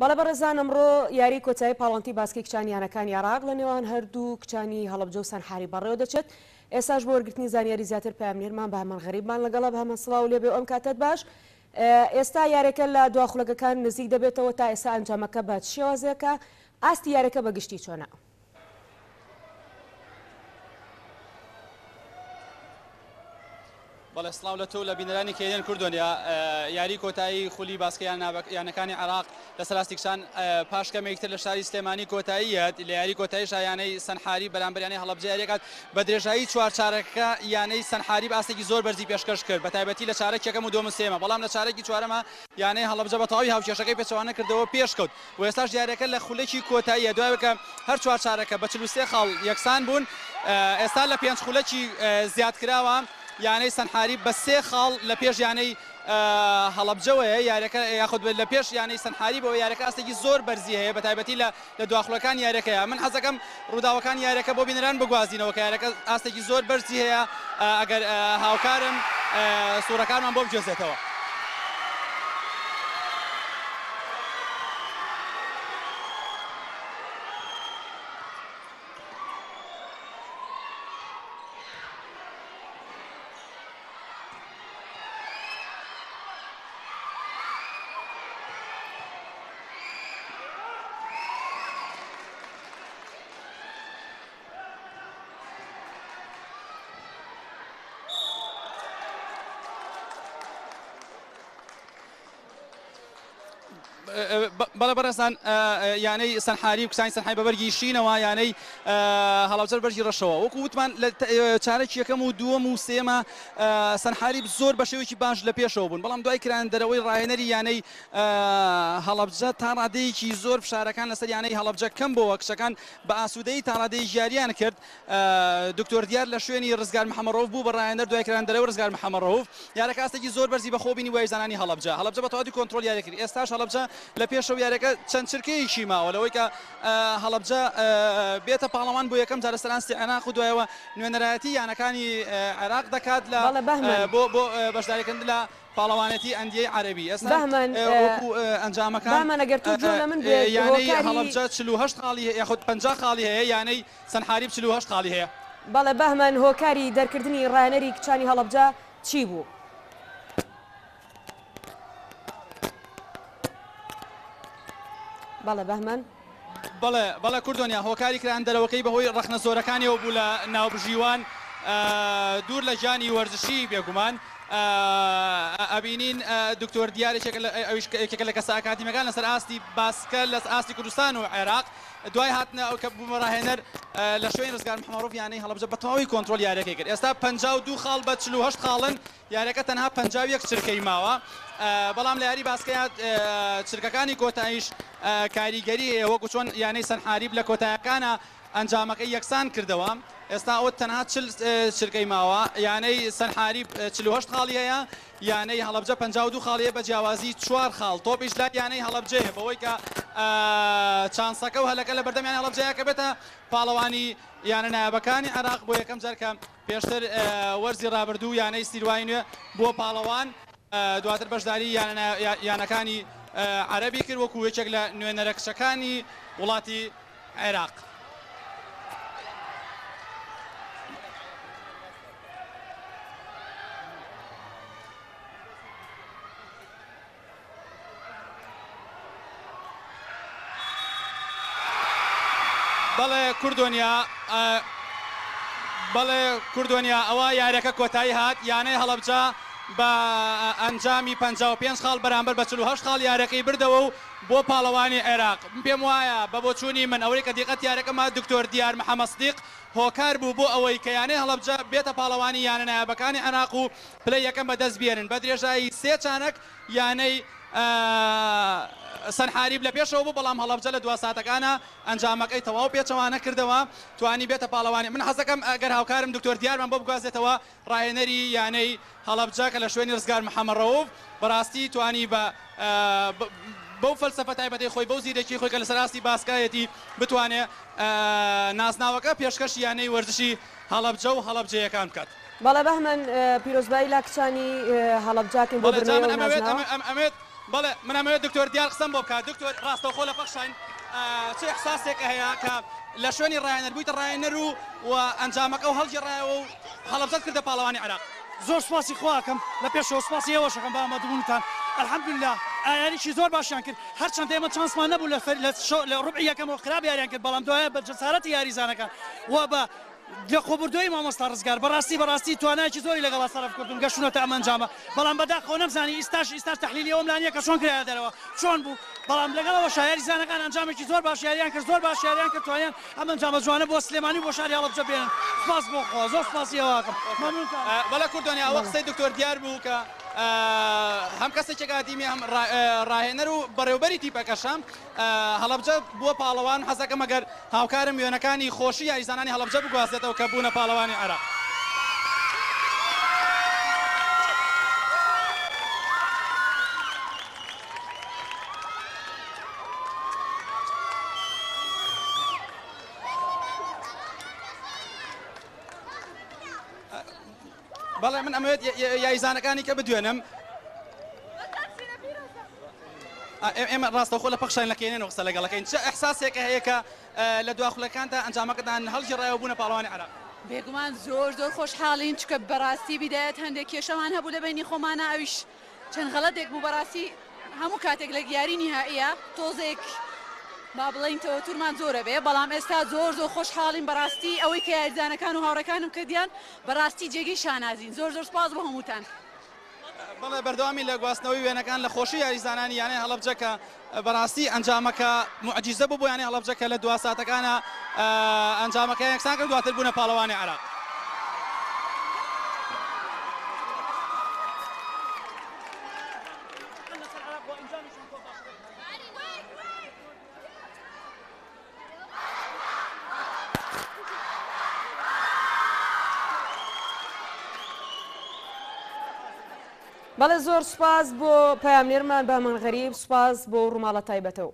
بەڵە بەڕێزان ئەمڕۆ یاری کۆتایی پاڵەنتی باسکی کچانیانەکانی عراق لە نێوان هەردوو کچانی هەڵبجە و سەرحاری بەڕێوە دەچێت ئێساش بۆ وەرگرتنی زانیاری زیاتر پامنێرمان بە هەمان غەریبمان لەگەڵە بە هەمە سڵاو لێبێ ئەم کاتت باش ئێستا یارەکە لە دواخلەکەەکان نزیک دەبێتەوە تا ئێستا ئەنجامەکە بە شێوازەکە ئاستی یارەکە بەگشتی چۆنا. بەڵێ سلااو لە تۆ لە بینەرانی کێنێن کوردنیا یاری کۆتایی خولی باسکەیان یانەکانی عراق لە سەلاستیکشان پاشکەمێکتر لە شاری سلێمانی کۆتاییت لە یاری کۆتایی شایانەی سنحاری بەرامبریانی هەڵبجارێکات بە درێژایی چوارچارەکە یانەی سنحاری باسێکی زۆر بەرزی پێشکەش کرد بە تایبەتی لە چارەکێکەکەم و دۆمسێمە بەڵام لە چارێکی چوارەمە یانەی هەڵبجە بە تاوی هاوچێشەکەی پێچوانە کردەوە پێشکەوت و ئێستاش دیارەکە لە خولێکی کۆتاییە دوای بکە هەر چوارچارەکە بە چلووسێ خاڵ یەکسان بوون ئێستا لە پێنج خولەکی زیاد کراوە یانەی سنحاری بە سێ خاڵ لە پێش یانەی هەڵبجەوەە یارەکە یاخود لە پێش یانەی سنحاری بەوە یارەکە ئاستێکی زۆر بەرزی هەیە بە تایبەتی لە لە دواخلەکان یارەکەیە من حەزەکەم ڕووداوەکان یارەکە بۆ بینران بگوازینەوە کە یارەکە ئاستێکی زۆر بەرزی هەیە ئەگەر هاوکارم سوورەکانمان بۆ بجێزێتەوە. بەڵە بەرەسان یانەی سەنحاری و کسانی سەنحای بەبەرگی شینەوە یانەی هەڵاوچەر بەرگی ڕەشەوە وەکو وتمان چارەکی یەکەم و دووەم و سێمە سەنحاری زۆر بە شێوکی باش لە پێشەوە بوون بەڵام دوای کران دەرەوەی ڕاهێنەری یانەی هەڵەبجە تاڕادەیەکی زۆر فشارەکان لەسەر یانەی هەڵەبجە کەم بۆەوە کشەکان بە ئاسوودەی تاڕادەی ژاریان کرد دکتۆر دیار لە شوێنی ڕزگار محەمەڕۆف بوو بە ڕایەنەر دوای کران دەرەوە ڕزگار محەمەڕۆف یارە کاستێکی زۆر بەرزی بەخۆبینی وای زانانی هەڵەبجە هەڵەبجە بە تەواتی کۆنتترۆل یاەکرد ئێستاش هەڵەبجە لە پێشەو یارەکە چەند چرکەیەکی ماوە لەوەی کە هەڵبجە بێتە پاڵەوان بۆ یەکەم جارەستەرانستی ئەناخ و دوایەوە نوێنەرایەتی یانەکانی عێراق دەکات لە بۆ بۆ بەشداریکرد لە پاڵەوانەتی ئەندی عربی ئەستا ئەنجامەکان ئەگەر یانەی هەڵبجە 40 خاڵی یاخود 50 خاڵی هەیە یانەی سنحاری 40 خاڵی هەیە بەڵێ بەهمەن هۆکاری دەرکردنی ڕایەنەری کچانی هەڵبجە چی بوو؟ بەڵە بەمەند بڵێ بەڵە کوردۆنیا هۆکاری کران دەرەوەکەی بەهۆی ڕخنە زۆرەکانیەوە بوو لە ناوبژیوان دوور لە ژانی وەرزشی بێگومان ئەبینین دکتۆر دیارێکێکە لە کەساکاتیمەکان لەسەر ئاستی باسکە لە ئاستی کوردستان و عێراق دوای هاتنە ئەو کە بمەڕاهێنەر لە شوێن ڕزگار محمەڕۆف یانەی هەڵبجە بەتەواوی کۆنتترۆل یارەکەی کرد ئێستا پ دو خاڵ بە چه خاڵن یارەکە تەنها پ یەک چرکەی ماوە بەڵام لە یاری باسکەات چرکەکانی کۆتاییش کاریگەری وەکو چۆن یانەی سەرحاریب لە کۆتایەکانە ئەنجامەکەی یەکسان کردەوە. ئێستا ئەوە تەنها شرگەی ماوە یانەی سەرحاری 4 خاڵی هەیە یانەی هەڵبجە 52 خاڵیە بە جیاوازی چوار خاڵ تۆپیش لا یانەی هەڵبجێ بەوەی کە چانسەکە و هەلەکە لە بەردەمیان هەڵبجەیە کە بێتە پاڵەوانی یانە نایابەکانی عراق بۆ یەکەم جەرکە پێشتر وەرزی رابرردوو یانەی سیروای نوێ بۆ پاڵەوان دواتر بەشداری یانەکانی عەربی کرد وەکو وێچێک لە نوێنەرەکشەکانی وڵاتی عێراق. بەڵێ کوردۆنیا بەڵێ کوردۆنیا ئەوە یاریەکە کۆتایی هات یانەی هەڵبجا بە ئەنجامی 55 خاڵ بەرامبەر بە 4 خاڵ یارەکەی بردەوە و بۆ پاڵەوانی عێراق پێم وایە بە بۆچوونی من ئەوەی کە دیقەت یارەکەما دکتۆر دیار محەمەسدیق هۆکار بوو بۆ ئەوەی کە یانەی هەڵبجا بێتە پاڵەوانی یانە نایابەکانی عێراق و پلی یەکەم بەدەست بێنن بە درێژایی سێ چانەک یانەی سەرحاریب لە پێشەوە بوو بەڵام هەڵەبجە لە دو ساتەکانە ئەنجامەکەی تەواو پێچەوانە کردەوە توانی بێتە پاڵەوانی من حەزەکەم گەر هاوکارم دکتۆر دیارمان بۆ بگوازێتەوە ڕایەنەری یانەی هەڵەبجە کە لە شوێنی ڕزگار محەممەڕۆف بەڕاستی توانی بە بەو فەلسفە تایبەتی خۆی بەو زیرەکی خۆی کە لە سەراستی باسکایەتی بتوانێت ناسناوەکە پێشکەش یانەی وەرزشی هەڵەبجە و هەڵەبجەیەکان بکات. بەڵە بەمن پیرۆزبایی لا کچانی هەڵەبجاکن بۆ ئەمەوێت ئەمەوێت بله من منم دکتر دیار قسم که دکتر راست و خلا پەخشین آه، چه احساسی که هیا که لشونی راین شوێنی بیت راین رو و و ئەنجامەکە و هەڵجی ڕایەوە و بذار کردە پاڵەوانی عراق زور سپاسی خواکەم لە پێشەوە سپاسی ئێوەشەکەم بە ئەمەدبوونتان الحەمدلله ئایانیشی زۆر باشیان کرد هەرچەند ئێمە چانسمان نەبوو لە لە ڕوبعی یەکەم و خراپ یاریان کرد بەڵام دوایە بە جسارەتی یاریزانەکان و با لە خۆبردۆی مامۆستا ڕزگار بەڕاستی بەڕاستی توانایکی زۆری لەگەڵ سەرف کردم گەشتونەتە ئەمەنجامە بەڵام بەداخۆ نەمزانی ئیستاش ئیستاش تحلیلی ئەوملانە کە چۆن کرا دەرەوە چۆن بوو بەڵام لەگەڵەوە شایری زانەکان ئەنجامێکی زۆر باشیاریان کرد زۆر باشیاریان کە توانیان ئەمەنجامە جوانە بۆ سلێمانی بۆ شاری هەڵبجە بێن سپاس بۆ خۆ زۆر سپاسیەوەکەم بەڵە کوردۆنیا ئەوە قسەی دکتۆر دیار بوو کە هەم کەسێکێک ئادیمی هەم ڕاهێنەر و بەڕێوبەری تیپەکەشم هەڵبجە بووە پاڵەوان حەزەکە مەگەر هاوکارم وێنەکانی خۆشی یاریزانانی هەڵبجە بگوازێتەوە کە بوونە پاڵەوانی عراق. بەڵێ من ئەمەوێت یایزانەکانی کە بدوێنم ئێمە ڕاستەخۆ لە پەخشان لەکەێنێن وەسە لەگەڵەکەین چ ئەحساسێکە هەیەکە لە دواخلەکاندا ئەنجامەکەدان هەڵگی ڕایەوە بوون پاڵوانی بێگومان زۆر زۆر خۆشحاڵین چکە بەڕاستی بیدایەت هەندێک کێشەمان هەبوو لە بینی خۆمانە ئەویش چەند غەڵەتێک بوو بەڕاستی هەموو کاتێک لە گیاری نهائیە تۆزێک با بڵین تەوەتورمان زۆرە بێ بەڵام ئێستا زۆر زۆر خۆشحاڵین بەڕاستی ئەوەی کە یاریدانەکان و هاوڕەکانم کردیان بەڕاستی جێگەی شانازین زۆر زۆر سپاس بە هەمووتان. بەڵێ بەردەوامی لە گواستنەوەی وێنەکان لە خۆشی یاریزانانی یانێ هەڵبجەکە بەڕاستی ئەنجامەکە معجیزە بوو بۆیانێ هەڵبجەکە لە دو سااتەکانە ئەنجامەکە یەکسان کرد دواتر بوونە پاڵەوانی عراق. بەڵێ زۆر سوپاز بۆ پامنێرمان بەمەن غەریب سوپاز بۆ ڕووماڵە تایبەتەوە.